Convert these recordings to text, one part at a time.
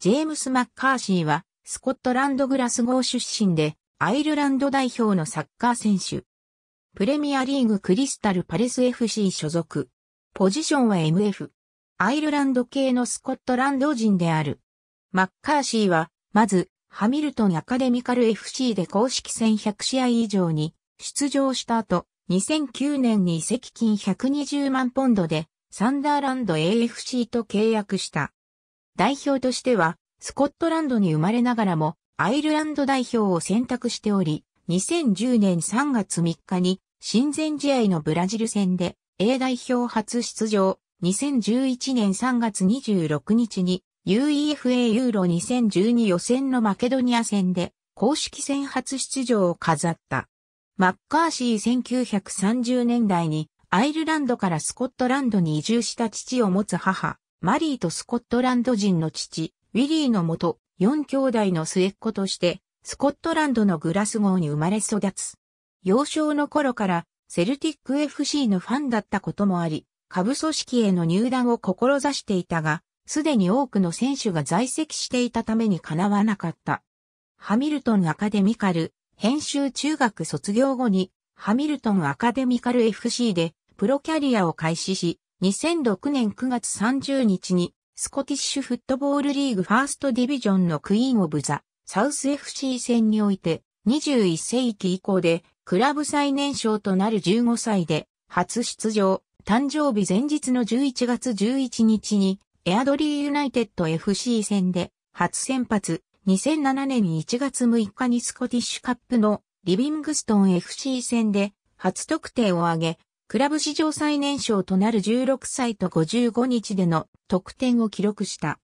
ジェームス・マッカーシーは、スコットランドグラスゴー出身で、アイルランド代表のサッカー選手。プレミアリーグクリスタルパレス FC 所属。ポジションは MF。アイルランド系のスコットランド人である。マッカーシーは、まず、ハミルトンアカデミカル FC で公式戦100試合以上に出場した後、2009年に移籍金120万ポンドで、サンダーランド AFC と契約した。代表としては、スコットランドに生まれながらも、アイルランド代表を選択しており、2010年3月3日に、親善試合のブラジル戦で、A 代表初出場、2011年3月26日に、UEFA ユーロ2012予選のマケドニア戦で、公式戦初出場を飾った。マッカーシー1930年代に、アイルランドからスコットランドに移住した父を持つ母、マリーとスコットランド人の父、ウィリーのもと、4兄弟の末っ子として、スコットランドのグラスゴーに生まれ育つ。幼少の頃からセルティック FC のファンだったこともあり、下部組織への入団を志していたが、すでに多くの選手が在籍していたために叶わなかった。ハミルトンアカデミカル、編集中学卒業後に、ハミルトンアカデミカル FC でプロキャリアを開始し、2006年9月30日に、スコティッシュフットボールリーグファーストディビジョンのクイーンオブザ、サウス FC 戦において、21世紀以降で、クラブ最年少となる15歳で、初出場、誕生日前日の11月11日に、エアドリーユナイテッド FC 戦で、初先発、2007年1月6日にスコティッシュカップのリビングストン FC 戦で、初得点を挙げ、クラブ史上最年少となる16歳と55日での得点を記録した。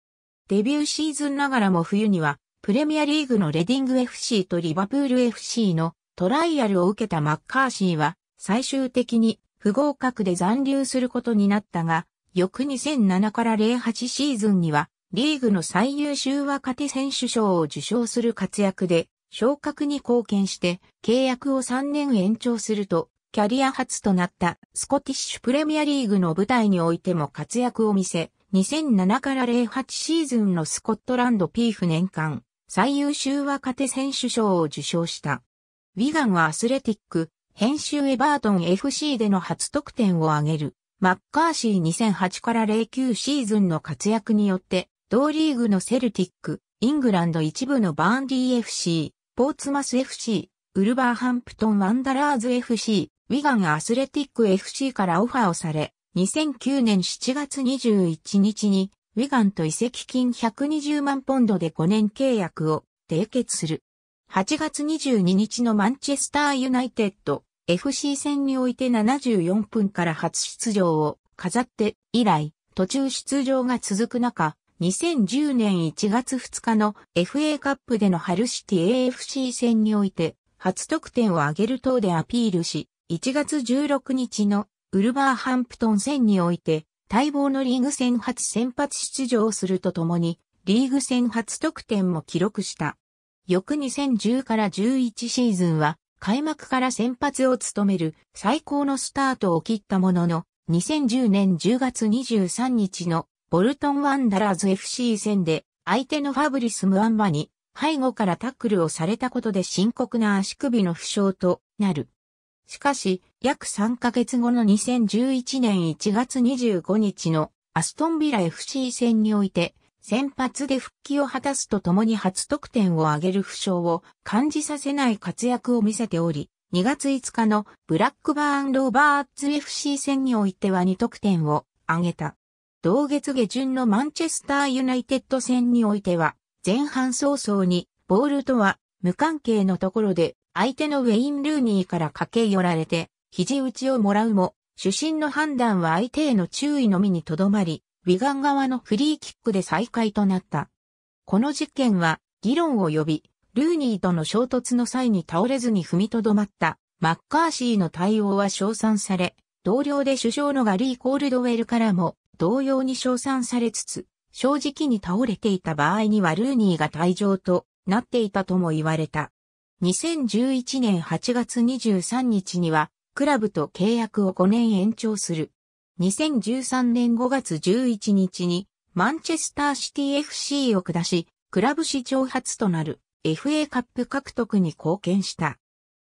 デビューシーズンながらも冬には、プレミアリーグのレディング FC とリバプール FC のトライアルを受けたマッカーシーは、最終的に不合格で残留することになったが、翌2007から08シーズンには、リーグの最優秀若手選手賞を受賞する活躍で、昇格に貢献して、契約を3年延長すると、キャリア初となったスコティッシュプレミアリーグの舞台においても活躍を見せ、2007から08シーズンのスコットランドピーフ年間最優秀若手選手賞を受賞した。ウィガンはアスレティック、編集エバートン FC での初得点を挙げる、マッカーシー2008から09シーズンの活躍によって、同リーグのセルティック、イングランド一部のバーンディ FC、ポーツマス FC、ウルバーハンプトンワンダラーズ FC、ウィガンアスレティック FC からオファーをされ、2009年7月21日に、ウィガンと移籍金120万ポンドで5年契約を締結する。8月22日のマンチェスターユナイテッド FC 戦において74分から初出場を飾って以来、途中出場が続く中、2010年1月2日の FA カップでのハルシティ AFC 戦において、初得点を挙げる等でアピールし、1月16日のウルバーハンプトン戦において、待望のリーグ戦初先発出場するとともに、リーグ戦初得点も記録した。翌2010から11シーズンは、開幕から先発を務める最高のスタートを切ったものの、2010年10月23日のボルトンワンダラーズ FC 戦で相手のファブリス・ムアンバに背後からタックルをされたことで深刻な足首の負傷となる。しかし、約3ヶ月後の2011年1月25日のアストンビラ FC 戦において、先発で復帰を果たすとともに初得点を挙げる負傷を感じさせない活躍を見せており、2月5日のブラックバーンローバーツ FC 戦においては2得点を挙げた。同月下旬のマンチェスターユナイテッド戦においては、前半早々にボールとは無関係のところで相手のウェイン・ルーニーから駆け寄られて、肘打ちをもらうも、主審の判断は相手への注意のみにとどまり、ウィガン側のフリーキックで再開となった。この実験は、議論を呼び、ルーニーとの衝突の際に倒れずに踏みとどまった、マッカーシーの対応は称賛され、同僚で首相のガリー・コールドウェルからも、同様に称賛されつつ、正直に倒れていた場合にはルーニーが退場となっていたとも言われた。2011年8月23日には、クラブと契約を5年延長する。2013年5月11日に、マンチェスターシティ FC を下し、クラブ史上初となる FA カップ獲得に貢献した。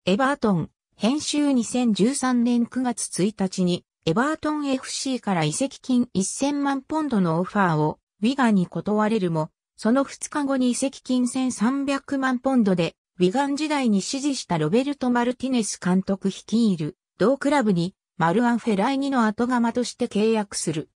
エバートン、編集2013年9月1日に、エバートン FC から移籍金1000万ポンドのオファーを、ウィガーに断れるも、その2日後に移籍金1300万ポンドでビガン時代に指示したロベルト・マルティネス監督率いる同クラブにマルアン・フェライニの後釜として契約する。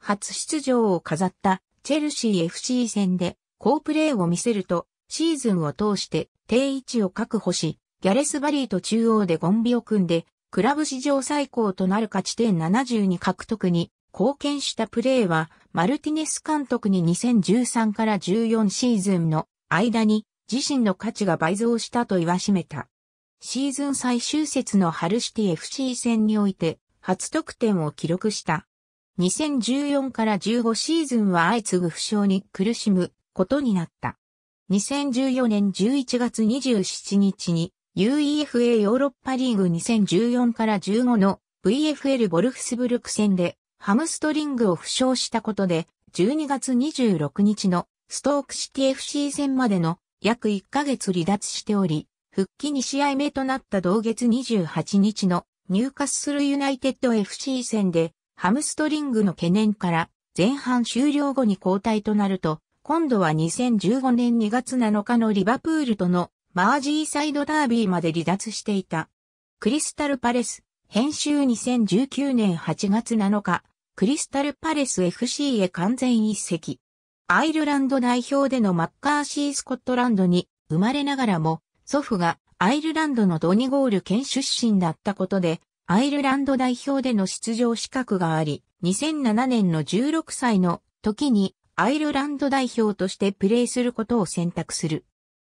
初出場を飾ったチェルシー FC 戦で好プレーを見せるとシーズンを通して定位置を確保し、ギャレスバリーと中央でゴンビを組んで、クラブ史上最高となる勝ち点72獲得に貢献したプレーは、マルティネス監督に2013から14シーズンの間に自身の価値が倍増したと言わしめた。シーズン最終節のハルシティ FC 戦において初得点を記録した。2014から15シーズンは相次ぐ負傷に苦しむことになった。2014年11月27日に UEFA ヨーロッパリーグ2014から15の VFL ボルフスブルク戦でハムストリングを負傷したことで12月26日のストークシティ FC 戦までの約1ヶ月離脱しており、復帰2試合目となった同月28日のニューカッスルユナイテッド FC 戦でハムストリングの懸念から前半終了後に交代となると、今度は2015年2月7日のリバプールとのマージーサイドダービーまで離脱していた。クリスタルパレス、編集2019年8月7日、クリスタルパレス FC へ完全一席。アイルランド代表でのマッカーシー・スコットランドに生まれながらも、祖父がアイルランドのドニゴール県出身だったことで、アイルランド代表での出場資格があり、2007年の16歳の時にアイルランド代表としてプレーすることを選択する。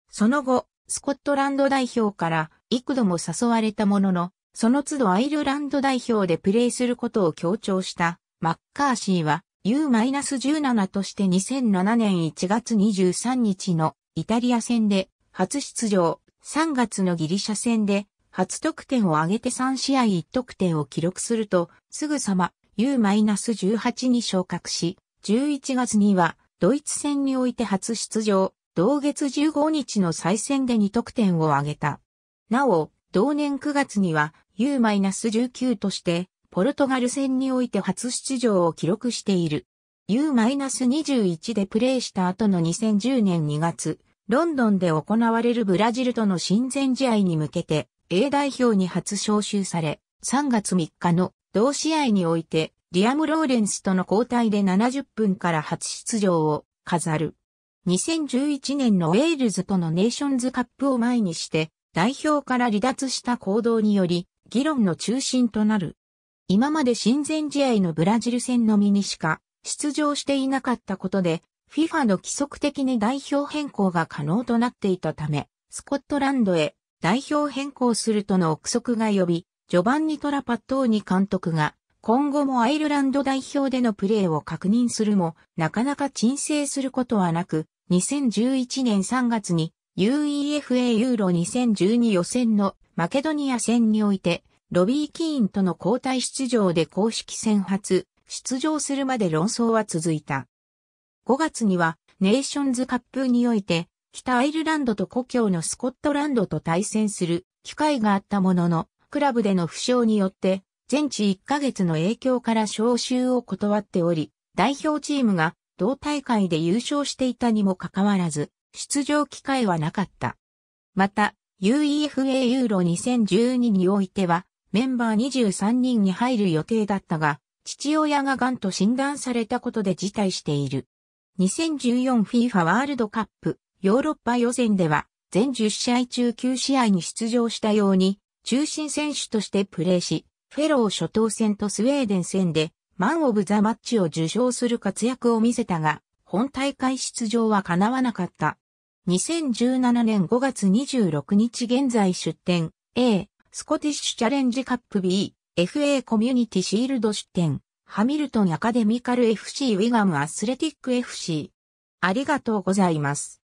その後、スコットランド代表から幾度も誘われたものの、その都度アイルランド代表でプレーすることを強調したマッカーシーは U-17 として2007年1月23日のイタリア戦で初出場、3月のギリシャ戦で初得点を挙げて3試合1得点を記録すると、すぐさま U-18 に昇格し、11月にはドイツ戦において初出場、同月15日の再戦で2得点を挙げた。なお、同年9月には U-19 としてポルトガル戦において初出場を記録している。U-21 でプレーした後の2010年2月、ロンドンで行われるブラジルとの親善試合に向けて A 代表に初招集され、3月3日の同試合において、リアム・ローレンスとの交代で70分から初出場を飾る。2011年のウェールズとのネーションズカップを前にして、代表から離脱した行動により、議論の中心となる。今まで親善試合のブラジル戦のみにしか出場していなかったことで、FIFA の規則的に代表変更が可能となっていたため、スコットランドへ代表変更するとの憶測が呼び、序盤にトラパットーニ監督が今後もアイルランド代表でのプレーを確認するも、なかなか鎮静することはなく、2011年3月に UEFA ユーロ2012予選のマケドニア戦においてロビー・キーンとの交代出場で公式戦初、出場するまで論争は続いた。5月には、ネーションズカップにおいて、北アイルランドと故郷のスコットランドと対戦する機会があったものの、クラブでの負傷によって、全治1ヶ月の影響から招集を断っており、代表チームが同大会で優勝していたにもかかわらず、出場機会はなかった。また、UEFA ユーロ2012においては、メンバー23人に入る予定だったが、父親が癌と診断されたことで辞退している。2014FIFA ワールドカップヨーロッパ予選では全10試合中9試合に出場したように中心選手としてプレーし、フェロー初等戦とスウェーデン戦でマン・オブ・ザ・マッチを受賞する活躍を見せたが、本大会出場は叶わなかった。2017年5月26日現在出展 A スコティッシュチャレンジカップ B、FA コミュニティシールド出展、ハミルトンアカデミカル FC ウィガムアスレティック FC。ありがとうございます。